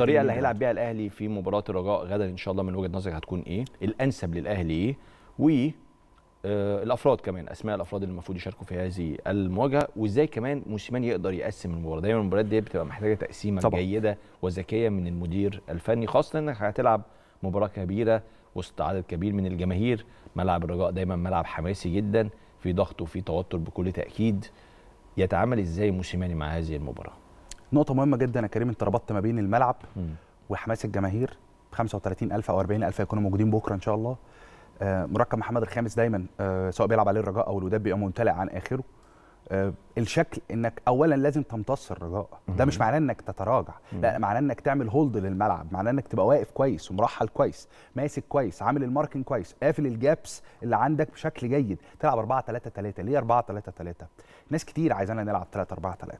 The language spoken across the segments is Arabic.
الطريقه اللي هيلعب بيها الاهلي في مباراه الرجاء غدا ان شاء الله من وجهه نظرك هتكون ايه الانسب للاهلي ايه و آه، الافراد كمان اسماء الافراد اللي المفروض يشاركوا في هذه المواجهه وازاي كمان موسيماني يقدر يقسم المباراه دايما المباريات دي بتبقى محتاجه تقسيمه طبعا. جيده وذكيه من المدير الفني خاصه انك هتلعب مباراه كبيره وسط عدد كبير من الجماهير ملعب الرجاء دايما ملعب حماسي جدا في ضغط وفي توتر بكل تاكيد يتعامل ازاي موسيماني مع هذه المباراه نقطه مهمه جدا يا كريم انت ربطت ما بين الملعب وحماس الجماهير 35000 او 40000 هيكونوا موجودين بكره ان شاء الله آه، مركب محمد الخامس دايما آه، سواء بيلعب عليه الرجاء او الوداد بيبقى ممتلئ عن اخره آه، الشكل انك اولا لازم تمتص الرجاء ده مش معناه انك تتراجع لا معناه انك تعمل هولد للملعب معناه انك تبقى واقف كويس ومرحل كويس ماسك كويس عامل الماركن كويس قافل الجابس اللي عندك بشكل جيد تلعب 4 3 3 ليه 4 3 3 ناس كتير عايزانا نلعب 3 4 3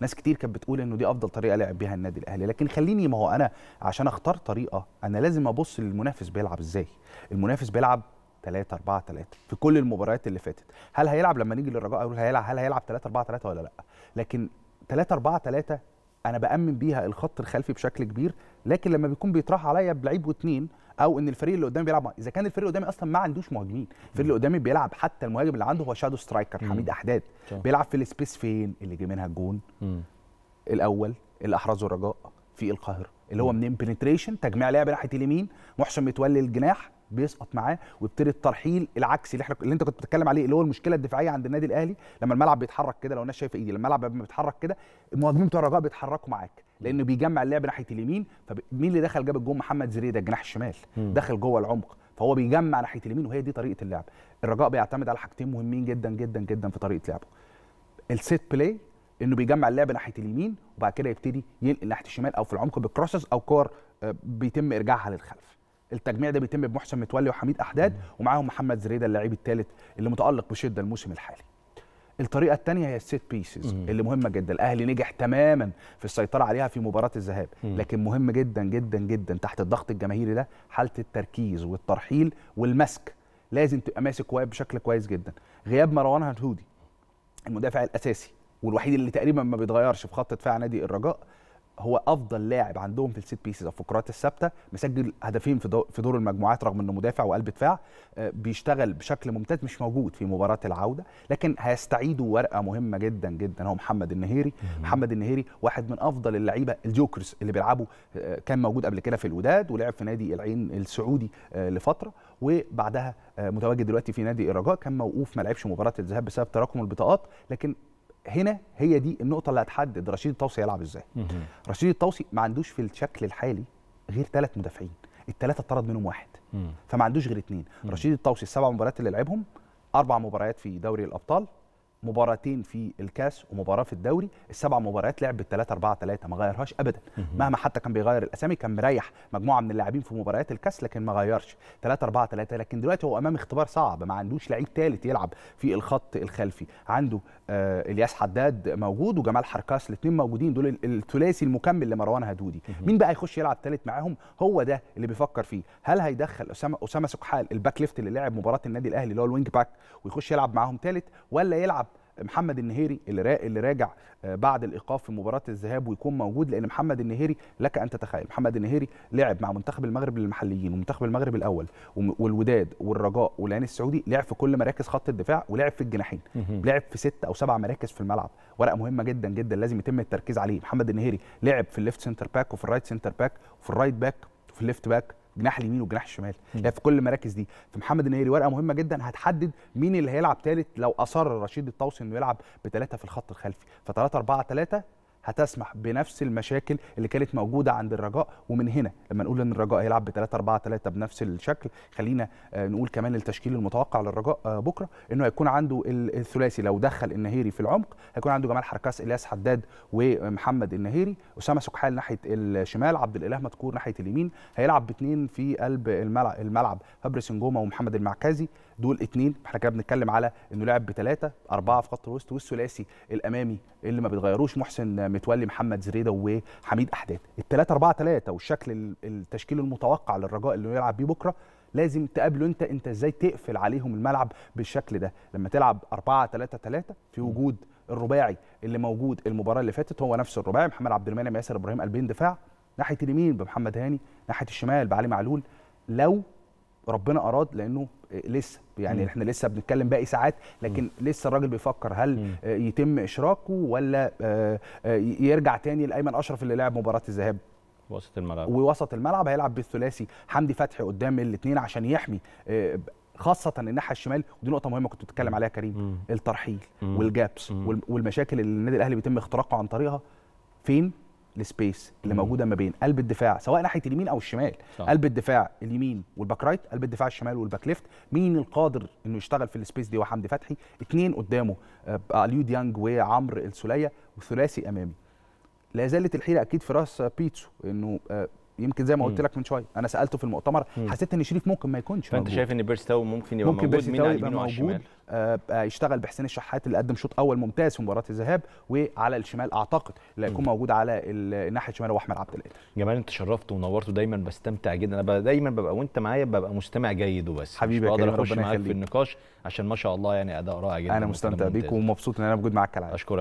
ناس كتير كانت بتقول انه دي افضل طريقه لعب بيها النادي الاهلي لكن خليني ما هو انا عشان اختار طريقه انا لازم ابص للمنافس بيلعب ازاي المنافس بيلعب 3 4 3 في كل المباريات اللي فاتت هل هيلعب لما نيجي للرجاء اقول هيلعب هل هيلعب 3 4 3 ولا لا لكن 3 4 3 انا بامن بيها الخط الخلفي بشكل كبير لكن لما بيكون بيطرح عليا بلعيب واثنين او ان الفريق اللي قدامي بيلعب اذا كان الفريق اللي قدامي اصلا ما عندوش مهاجمين الفريق اللي قدامي بيلعب حتى المهاجم اللي عنده هو شادو سترايكر حميد احداد بيلعب في السبيس فين اللي جه منها الجون الاول اللي احرزه الرجاء في القاهره اللي هو منين بنتريشن تجميع لعب ناحيه اليمين محسن متولي الجناح بيسقط معاه ويبتدي الترحيل العكسي اللي احنا اللي انت كنت بتتكلم عليه اللي هو المشكله الدفاعيه عند النادي الاهلي لما الملعب بيتحرك كده لو الناس شايفه ايدي لما الملعب بيتحرك كده المهاجمين بتوع الرجاء بيتحركوا معاك لانه بيجمع اللعب ناحيه اليمين فمين اللي دخل جاب الجون محمد زريده الجناح الشمال دخل جوه العمق فهو بيجمع ناحيه اليمين وهي دي طريقه اللعب الرجاء بيعتمد على حاجتين مهمين جدا جدا جدا في طريقه لعبه السيت بلاي انه بيجمع اللعب ناحيه اليمين وبعد كده يبتدي ينقل ناحيه الشمال او في العمق بكروسز او كور آه، بيتم ارجاعها للخلف التجميع ده بيتم بمحسن متولي وحميد احداد ومعاهم محمد زريده اللاعب الثالث اللي متالق بشده الموسم الحالي الطريقه الثانيه هي السيت بيسز اللي مهمه جدا الاهلي نجح تماما في السيطره عليها في مباراه الذهاب لكن مهم جدا جدا جدا تحت الضغط الجماهيري ده حاله التركيز والترحيل والمسك لازم تبقى ماسك واقف بشكل كويس جدا غياب مروان هدهودي المدافع الاساسي والوحيد اللي تقريبا ما بيتغيرش في خط دفاع نادي الرجاء هو افضل لاعب عندهم في السيت بيسز او في الكرات الثابته مسجل هدفين في في دور المجموعات رغم انه مدافع وقلب دفاع آه، بيشتغل بشكل ممتاز مش موجود في مباراه العوده لكن هيستعيدوا ورقه مهمه جدا جدا هو محمد النهيري محمد النهيري واحد من افضل اللعيبه الجوكرز اللي بيلعبوا آه، كان موجود قبل كده في الوداد ولعب في نادي العين السعودي آه، لفتره وبعدها متواجد دلوقتي في نادي الرجاء كان موقوف ما لعبش مباراه الذهاب بسبب تراكم البطاقات لكن هنا هي دي النقطه اللي هتحدد رشيد الطوسي هيلعب ازاي رشيد الطوسي ما عندوش في الشكل الحالي غير ثلاث مدافعين الثلاثه اتطرد منهم واحد فما عندوش غير اثنين رشيد الطوسي السبع مباريات اللي لعبهم اربع مباريات في دوري الابطال مباراتين في الكاس ومباراه في الدوري السبع مباريات لعب بال 3 4 3 ما غيرهاش ابدا مهما حتى كان بيغير الاسامي كان مريح مجموعه من اللاعبين في مباريات الكاس لكن ما غيرش 3 4 3 لكن دلوقتي هو امام اختبار صعب ما عندوش لعيب ثالث يلعب في الخط الخلفي عنده آه الياس حداد موجود وجمال حركاس الاثنين موجودين دول الثلاثي المكمل لمروان هدودي مين بقى هيخش يلعب ثالث معاهم هو ده اللي بيفكر فيه هل هيدخل اسامه اسامه سكحال الباك ليفت اللي لعب مباراه النادي الاهلي اللي هو الوينج باك ويخش يلعب معاهم ثالث ولا يلعب محمد النهيري اللي اللي راجع آه، بعد الايقاف في مباراه الذهاب ويكون موجود لان محمد النهيري لك ان تتخيل محمد النهيري لعب مع منتخب المغرب للمحليين ومنتخب المغرب الاول والوداد والرجاء والعين السعودي لعب في كل مراكز خط الدفاع ولعب في الجناحين لعب في ست او سبع مراكز في الملعب ورقه مهمه جدا جدا لازم يتم التركيز عليه محمد النهيري لعب في الليفت سنتر باك وفي الرايت سنتر باك وفي الرايت باك وفي الليفت باك جناح اليمين وجناح الشمال يعني في كل المراكز دي فمحمد النهيري ورقه مهمه جدا هتحدد مين اللي هيلعب ثالث لو اصر رشيد الطوسي انه يلعب بثلاثه في الخط الخلفي 3 اربعه 3 هتسمح بنفس المشاكل اللي كانت موجوده عند الرجاء ومن هنا لما نقول ان الرجاء هيلعب ب 3 4 3 بنفس الشكل خلينا آه، نقول كمان التشكيل المتوقع للرجاء آه، بكره انه هيكون عنده الثلاثي لو دخل النهيري في العمق هيكون عنده جمال حركاس الياس حداد ومحمد النهيري اسامه سكحال ناحيه الشمال عبد الاله مدكور ناحيه اليمين هيلعب باثنين في قلب الملعب فابريس نجومه ومحمد المعكازي دول اتنين احنا كده بنتكلم على انه لعب بثلاثه اربعه في خط الوسط والثلاثي الامامي اللي ما بيتغيروش محسن متولي محمد زريده وحميد احداد الثلاثه اربعه ثلاثه والشكل التشكيل المتوقع للرجاء اللي يلعب بيه بكره لازم تقابله انت انت ازاي تقفل عليهم الملعب بالشكل ده لما تلعب اربعه ثلاثه ثلاثه في وجود الرباعي اللي موجود المباراه اللي فاتت هو نفس الرباعي محمد عبد المنعم ياسر ابراهيم قلبين دفاع ناحيه اليمين بمحمد هاني ناحيه الشمال بعلي معلول لو ربنا اراد لانه لسه يعني م. احنا لسه بنتكلم باقي ساعات لكن م. لسه الراجل بيفكر هل م. آه، يتم اشراكه ولا آه، آه، يرجع تاني لايمن اشرف اللي لعب مباراه الذهاب وسط الملعب ووسط الملعب هيلعب بالثلاثي حمدي فتحي قدام الاثنين عشان يحمي خاصة الناحية الشمال ودي نقطة مهمة كنت بتتكلم عليها كريم م. الترحيل والجابس والمشاكل اللي النادي الأهلي بيتم اختراقه عن طريقها فين السبيس اللي موجوده ما بين قلب الدفاع سواء ناحيه اليمين او الشمال صح. قلب الدفاع اليمين والباك رايت قلب الدفاع الشمال والباك ليفت مين القادر انه يشتغل في السبيس دي وحمدي فتحي اثنين قدامه آه، اليو ديانج وعمرو السوليه وثلاثي امامي لا زالت الحيره اكيد في راس آه، بيتسو انه آه، يمكن زي ما قلت لك من شويه انا سالته في المؤتمر حسيت ان شريف ممكن ما يكونش فانت موجود. شايف ان بيرستاو ممكن يبقى ممكن موجود مين على اليمين وعلى الشمال آه،, آه يشتغل بحسين الشحات اللي قدم شوط اول ممتاز في مباراه الذهاب وعلى الشمال اعتقد اللي هيكون موجود على الناحيه الشمال هو احمد عبد القادر جمال انت شرفت ونورت دايما بستمتع جدا انا دايما ببقى وانت معايا ببقى مستمع جيد وبس حبيبي مش بقدر اخش معاك في النقاش عشان ما شاء الله يعني اداء رائع جدا انا مستمتع بيك ومبسوط ان انا موجود معاك كالعاده اشكرك